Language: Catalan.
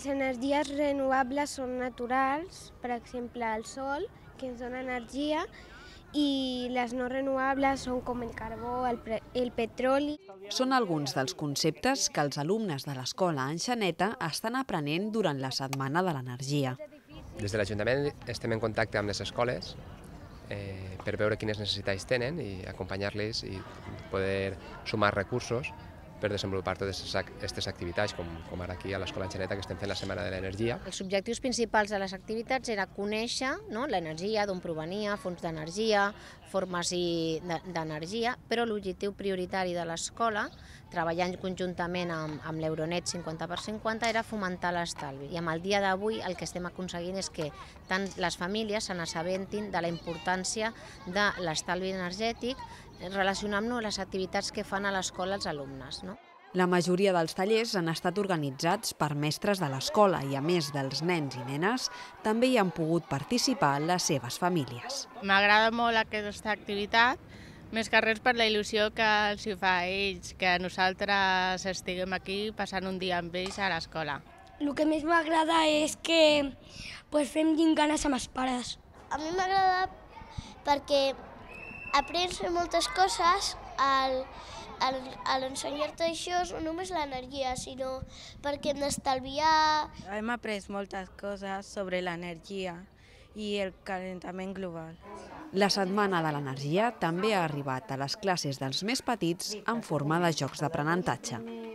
Les energies renovables són naturals, per exemple el sol, que ens dona energia, i les no renovables són com el carbó, el, el petroli. Són alguns dels conceptes que els alumnes de l'escola Anxaneta estan aprenent durant la Setmana de l'Energia. Des de l'Ajuntament estem en contacte amb les escoles eh, per veure quines necessitats tenen i acompanyar-les i poder sumar recursos per desenvolupar totes aquestes activitats, com, com ara aquí a l'Escola Enxaneta, que estem fent la Setmana de l'Energia. Els objectius principals de les activitats era conèixer no, l'energia, d'on provenia, fonts d'energia, formes d'energia, però l'objectiu prioritari de l'escola, treballant conjuntament amb, amb l'Euronet 50x50, era fomentar l'estalvi. I amb el dia d'avui el que estem aconseguint és que tant les famílies se n'assabentin de la importància de l'estalvi energètic relacionant-nos amb les activitats que fan a l'escola els alumnes. No? La majoria dels tallers han estat organitzats per mestres de l'escola i, a més dels nens i nenes, també hi han pogut participar les seves famílies. M'agrada molt aquesta activitat, més que res per la il·lusió que els hi fa a ells, que nosaltres estiguem aquí passant un dia amb ells a l'escola. El que més m'agrada és que pues, fem gincanes amb els pares. A mi m'agrada perquè aprens moltes coses al, al, al ensenyar-te això no només l'energia, sinó perquè hem d'estalviar... Hem après moltes coses sobre l'energia i el calentament global. La Setmana de l'Energia també ha arribat a les classes dels més petits en forma de jocs d'aprenentatge.